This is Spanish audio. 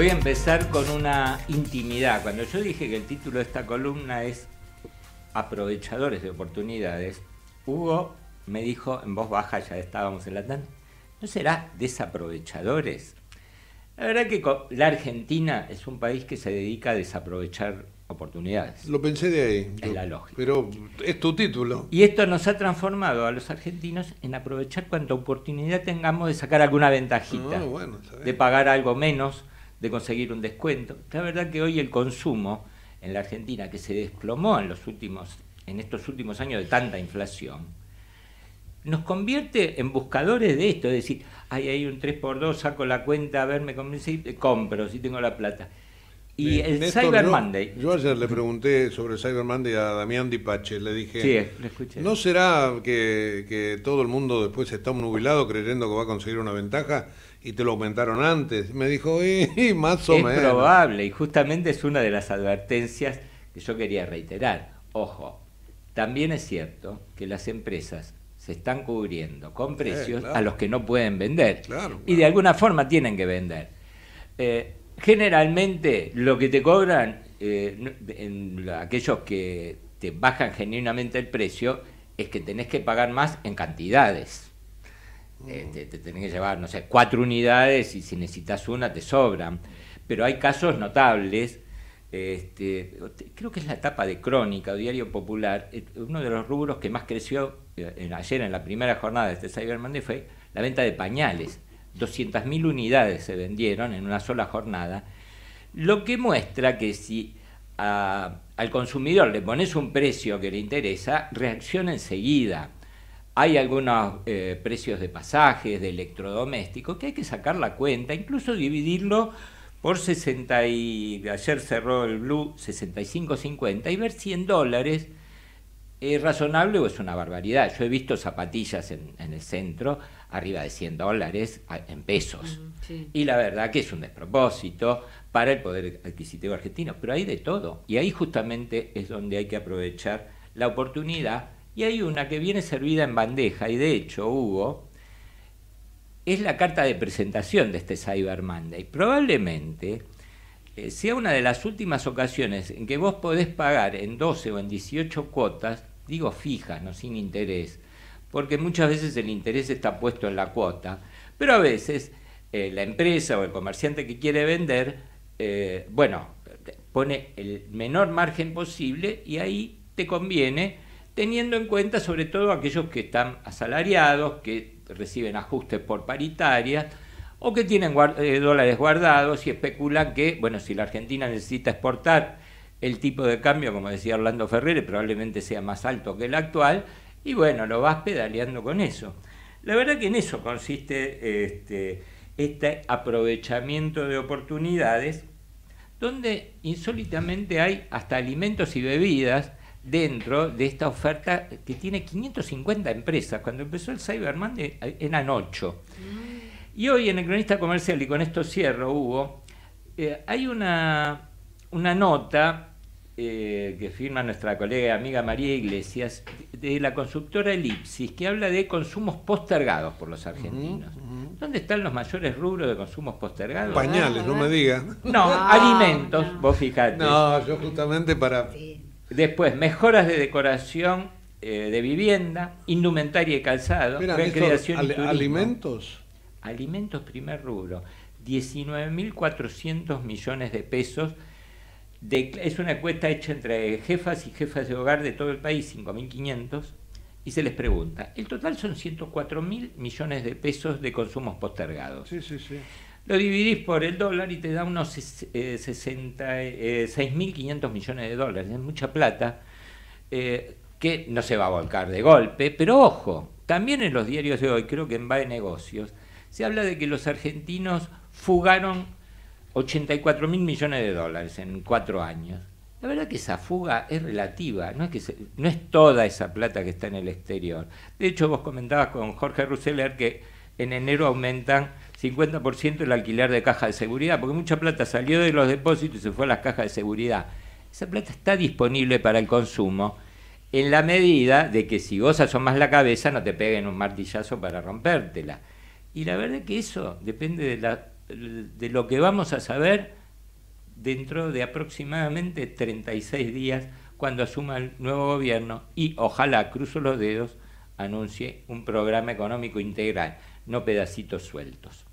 Voy a empezar con una intimidad. Cuando yo dije que el título de esta columna es Aprovechadores de oportunidades, Hugo me dijo en voz baja, ya estábamos en la tanda, ¿no será desaprovechadores? La verdad que la Argentina es un país que se dedica a desaprovechar oportunidades. Lo pensé de ahí. Es la lógica. Pero es tu título. Y esto nos ha transformado a los argentinos en aprovechar cuanta oportunidad tengamos de sacar alguna ventajita, ah, de pagar algo menos, de conseguir un descuento. La verdad que hoy el consumo en la Argentina, que se desplomó en, los últimos, en estos últimos años de tanta inflación, nos convierte en buscadores de esto, es decir, hay ahí un 3x2, saco la cuenta, a ver, me convence y compro si tengo la plata. Y el Cyber Monday. Yo ayer le pregunté sobre el Cyber Monday a Damián Dipache, le dije, ¿no será que, todo el mundo después está nubilado creyendo que va a conseguir una ventaja y te lo aumentaron antes? Me dijo, y, más o menos. Es probable, y justamente es una de las advertencias que yo quería reiterar. Ojo, también es cierto que las empresas se están cubriendo con precios a los que no pueden vender. Y de alguna forma tienen que vender. Eh, Generalmente lo que te cobran eh, en aquellos que te bajan genuinamente el precio es que tenés que pagar más en cantidades. Mm. Eh, te, tenés que llevar, no sé, cuatro unidades y si necesitas una te sobran. Pero hay casos notables. Este, creo que es la etapa de Crónica o Diario Popular. Eh, uno de los rubros que más creció ayer en la primera jornada de este Cyber Monday fue la venta de pañales 200.000 unidades se vendieron en una sola jornada, lo que muestra que si al consumidor le pones un precio que le interesa, reacciona enseguida. Hay algunos eh, precios de pasajes, de electrodomésticos, que hay que sacar la cuenta, incluso dividirlo por 60 y ayer cerró el Blue 65.50 y ver si en dólares ¿Es razonable o es una barbaridad? Yo he visto zapatillas en, el centro arriba de 100 dólares en pesos. Y la verdad que es un despropósito para el poder adquisitivo argentino, pero hay de todo. Y ahí justamente es donde hay que aprovechar la oportunidad. Y hay una que viene servida en bandeja, y de hecho, Hugo, es la carta de presentación de este Cyber Monday. Probablemente eh, sea una de las últimas ocasiones en que vos podés pagar en 12 o en 18 cuotas digo fija, no sin interés, porque muchas veces el interés está puesto en la cuota, pero a veces eh, la empresa o el comerciante que quiere vender, eh, bueno, pone el menor margen posible y ahí te conviene, teniendo en cuenta sobre todo aquellos que están asalariados, que reciben ajustes por paritaria o que tienen eh, dólares guardados y especulan que, bueno, si la Argentina necesita exportar el tipo de cambio, como decía Orlando Ferrere, probablemente sea más alto que el actual, y bueno, lo vas pedaleando con eso. La verdad que en eso consiste este, este aprovechamiento de oportunidades, donde insólitamente hay hasta alimentos y bebidas dentro de esta oferta que tiene 550 empresas. Cuando empezó el Cyberman eran 8. Y hoy en el Cronista Comercial, y con esto cierro, Hugo, eh, hay una, una nota eh, que firma nuestra colega y amiga María Iglesias, de la consultora Elipsis, que habla de consumos postergados por los argentinos. ¿Dónde están los mayores rubros de consumos postergados? Pañales, no me ah. digas. No, alimentos, vos fijate. No, yo justamente para... Después, mejoras de decoración eh, de vivienda, indumentaria y calzado, recreación y ¿Alimentos? Alimentos, primer rubro. 19.400 millones de pesos es una encuesta hecha entre jefas y jefas de hogar de todo el país, 5.500, y se les pregunta, el total son 104.000 millones de pesos de consumos postergados. Sí, sí, sí. Lo dividís por el dólar y te da unos 6.500 eh, eh, millones de dólares, es mucha plata, eh, que no se va a volcar de golpe, pero ojo, también en los diarios de hoy, creo que en Va de Negocios, se habla de que los argentinos fugaron 84 mil millones de dólares en cuatro años. La verdad que esa fuga es relativa, no es, que no es toda esa plata que está en el exterior. De hecho, vos comentabas con Jorge Russeller que en enero aumentan 50% el alquiler de caja de seguridad, porque mucha plata salió de los depósitos y se fue a las cajas de seguridad. Esa plata está disponible para el consumo en la medida de que si vos asomás la cabeza no te peguen un martillazo para rompértela. Y la verdad que eso depende de la de lo que vamos a saber dentro de aproximadamente 36 días cuando asuma el nuevo gobierno y ojalá, cruzo los dedos, anuncie un programa económico integral, no pedacitos sueltos.